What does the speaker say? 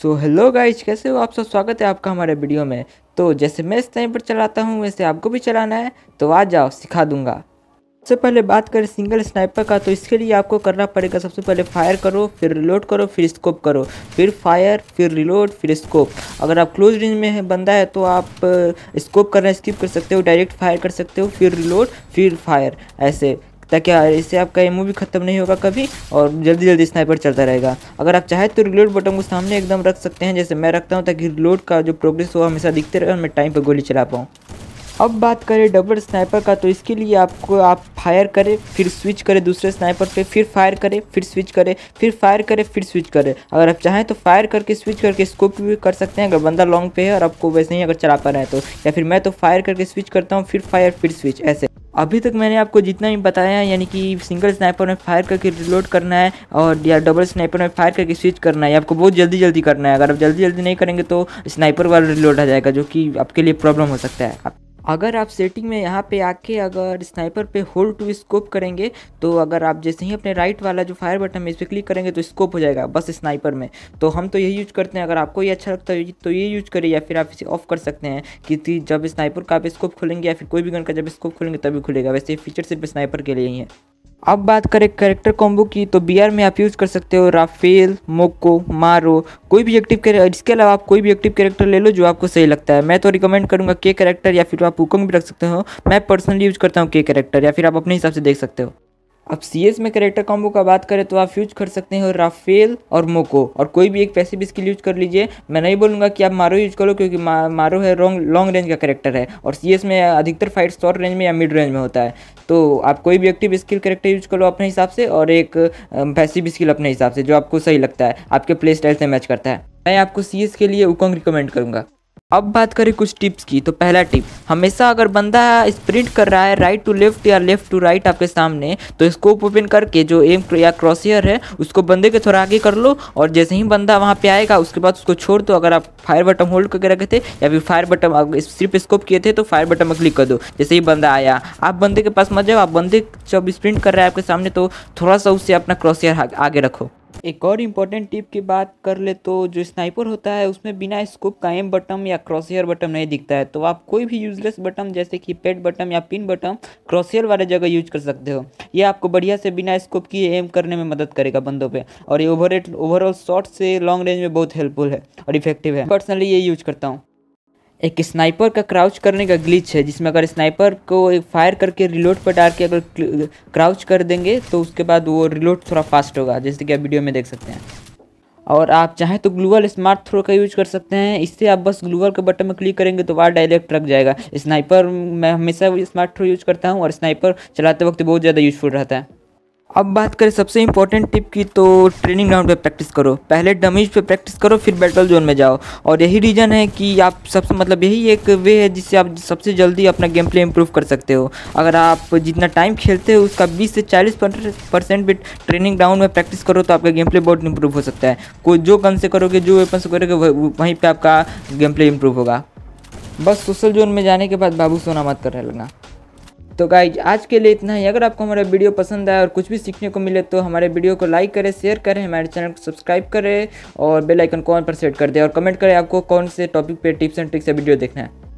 so hello guys कैसे हो आप सब स्वागत है आपका हमारे वीडियो में तो जैसे मैं इस टाइम पर चलाता हूँ वैसे आपको भी चलाना है तो आ जाओ सिखा दूंगा सबसे पहले बात करें सिंगल स्नाइपर का तो इसके लिए आपको करना पड़ेगा सबसे पहले फायर करो फिर रिलोड करो फिर स्कोप करो फिर फायर फिर रिलोड फिर स्कोप अगर आप क्लोज रेंज में है बंदा है तो आप स्कोप करना स्किप कर सकते हो डायरेक्ट फायर कर सकते हो फिर रिलोड फिर फायर ऐसे ताकि इससे आपका एमओ भी खत्म नहीं होगा कभी और जल्दी जल्दी स्नाइपर चलता रहेगा अगर आप चाहें तो रिलोड बटन को सामने एकदम रख सकते हैं जैसे मैं रखता हूँ ताकि रिलोड का जो प्रोग्रेस हो हमेशा दिखते रहे और मैं टाइम पर गोली चला पाऊँ अब बात करें डबल स्नाइपर का तो इसके लिए आपको आप फायर करें फिर स्विच करें दूसरे स्नाइपर पे फिर फायर करें फिर स्विच करें फिर फायर करें फिर स्विच करें अगर आप चाहें तो फायर करके स्विच करके स्कोप भी कर सकते हैं अगर बंदा लॉन्ग पे है और आपको वैसे ही अगर चला पा रहा है तो या फिर मैं तो फायर करके स्विच करता हूँ फिर फायर फिर स्विच ऐसे अभी तक मैंने आपको जितना भी बताया यानी कि सिंगल स्नाइपर में फायर करके रिलोड करना है और या डबल स्नाइपर में फायर करके स्विच करना है आपको बहुत जल्दी जल्दी करना है अगर आप जल्दी जल्दी नहीं करेंगे तो स्नाइपर वाला रिलोड आ जाएगा जो कि आपके लिए प्रॉब्लम हो सकता है आप अगर आप सेटिंग में यहाँ पे आके अगर स्नाइपर पे होल्ड टू स्कोप करेंगे तो अगर आप जैसे ही अपने राइट वाला जो फायर बटन है इस पर क्लिक करेंगे तो स्कोप हो जाएगा बस स्नाइपर में तो हम तो यही यूज करते हैं अगर आपको ये अच्छा लगता है तो ये यूज करें या फिर आप इसे ऑफ कर सकते हैं कि जब स्नाइपर का आप स्कोप खोलेंगे या फिर कोई भी गन का जब स्कोप खोलेंगे तभी खुलेगा वैसे फीचर सिर्फ स्नाइपर के लिए ही है अब बात करें कैरेक्टर कॉम्बो की तो बी में आप यूज़ कर सकते हो राफेल मोको मारो कोई भी एक्टिव कैरेक्टर इसके अलावा आप कोई भी एक्टिव कैरेक्टर ले लो जो आपको सही लगता है मैं तो रिकमेंड करूँगा के कैरेक्टर या फिर आप हुकम भी रख सकते हो मैं पर्सनली यूज़ करता हूँ के कैरेक्टर या फिर आप अपने हिसाब से देख सकते हो अब सी एस में करेक्टर कॉम्बो का बात करें तो आप यूज कर सकते हो राफेल और मोको और कोई भी एक पैसिव स्किल यूज कर लीजिए मैं नहीं बोलूंगा कि आप मारो यूज करो क्योंकि मा, मारो है लॉन्ग रेंज का करेक्टर है और सी एस में अधिकतर फाइट शॉर्ट रेंज में या मिड रेंज में होता है तो आप कोई भी एक्टिव स्किल करेक्टर यूज करो अपने हिसाब से और एक पैसिव स्किल अपने हिसाब से जो आपको सही लगता है आपके प्ले स्टाइल से मैच करता है मैं आपको सी के लिए उकॉन्ग रिकमेंड करूँगा अब बात करें कुछ टिप्स की तो पहला टिप हमेशा अगर बंदा स्प्रिंट कर रहा है राइट टू लेफ्ट या लेफ्ट टू राइट आपके सामने तो स्कोप ओपन करके जो एम या क्रॉसियर है उसको बंदे के थोड़ा आगे कर लो और जैसे ही बंदा वहाँ पे आएगा उसके बाद उसको छोड़ दो अगर आप फायर बटन होल्ड करके रखे थे या फिर फायर बटन सिर्फ स्कोप किए थे तो फायर बटन में क्लिक कर दो जैसे ही बंदा आया आप बंदे के पास मत जाओ आप बंदे जब स्प्रिंट कर रहा है आपके सामने तो थोड़ा सा उससे अपना क्रॉसियर आगे रखो एक और इम्पोर्टेंट टिप की बात कर ले तो जो स्नाइपर होता है उसमें बिना स्कोप का एम बटन या क्रॉसहेयर बटन नहीं दिखता है तो आप कोई भी यूजलेस बटन जैसे कि पेड बटन या पिन बटन क्रॉसियर वाले जगह यूज कर सकते हो ये आपको बढ़िया से बिना स्कोप की एम करने में मदद करेगा बंदों पर और ये ओवर ओवरऑल शॉर्ट से लॉन्ग रेंज में बहुत हेल्पफुल है और इफेक्टिव है पर्सनली ये यूज करता हूँ एक स्नाइपर का क्राउच करने का ग्लिच है जिसमें अगर स्नाइपर को एक फायर करके रिलोट पर डाल के अगर क्राउच कर देंगे तो उसके बाद वो रिलोट थोड़ा फास्ट होगा जैसे कि आप वीडियो में देख सकते हैं और आप चाहें तो ग्लूवल स्मार्ट थ्रो का यूज कर सकते हैं इससे आप बस ग्लूवल के बटन में क्लिक करेंगे तो वार डायरेक्ट रख जाएगा स्नाइपर मैं हमेशा स्मार्ट थ्रो यूज करता हूँ और स्नाइपर चलाते वक्त बहुत ज़्यादा यूजफुल रहता है अब बात करें सबसे इंपॉर्टेंट टिप की तो ट्रेनिंग ग्राउंड पे प्रैक्टिस करो पहले डमीज पे प्रैक्टिस करो फिर बैटल जोन में जाओ और यही रीज़न है कि आप सबसे मतलब यही एक वे है जिससे आप सबसे जल्दी अपना गेम प्ले इम्प्रूव कर सकते हो अगर आप जितना टाइम खेलते हो उसका 20 से 40 परसेंट भी ट्रेनिंग ग्राउंड में प्रैक्टिस करो तो आपका गेम प्ले बहुत इंप्रूव हो सकता है कोई जो कम से करोगे जो वेपन से करोगे वहीं पर आपका गेम प्ले इम्प्रूव होगा बस सोशल जोन में जाने के बाद बाबू सोना मत करने लगना तो गाइज आज के लिए इतना ही अगर आपको हमारा वीडियो पसंद आया और कुछ भी सीखने को मिले तो हमारे वीडियो को लाइक करें शेयर करें हमारे चैनल को सब्सक्राइब करें और बेल आइकन कौन पर सेट कर दें और कमेंट करें आपको कौन से टॉपिक पे टिप्स एंड ट्रिक्स से वीडियो देखना है